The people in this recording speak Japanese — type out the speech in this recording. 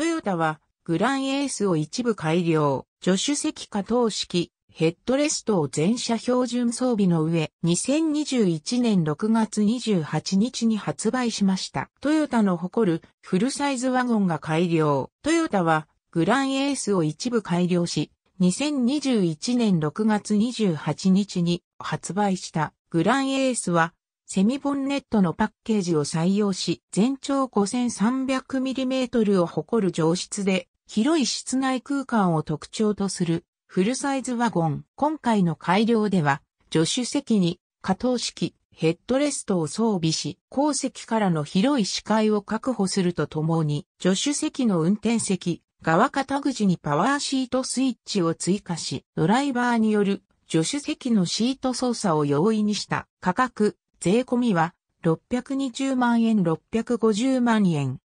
トヨタは、グランエースを一部改良、助手席下動式、ヘッドレストを全車標準装備の上、2021年6月28日に発売しました。トヨタの誇るフルサイズワゴンが改良。トヨタはグランエースを一部改良し、2021年6月28日に発売したグランエースはセミボンネットのパッケージを採用し、全長 5300mm を誇る上質で、広い室内空間を特徴とするフルサイズワゴン。今回の改良では、助手席に可藤式ヘッドレストを装備し、後席からの広い視界を確保するとともに、助手席の運転席、側肩口にパワーシートスイッチを追加し、ドライバーによる助手席のシート操作を容易にした。価格税込みは620万円650万円。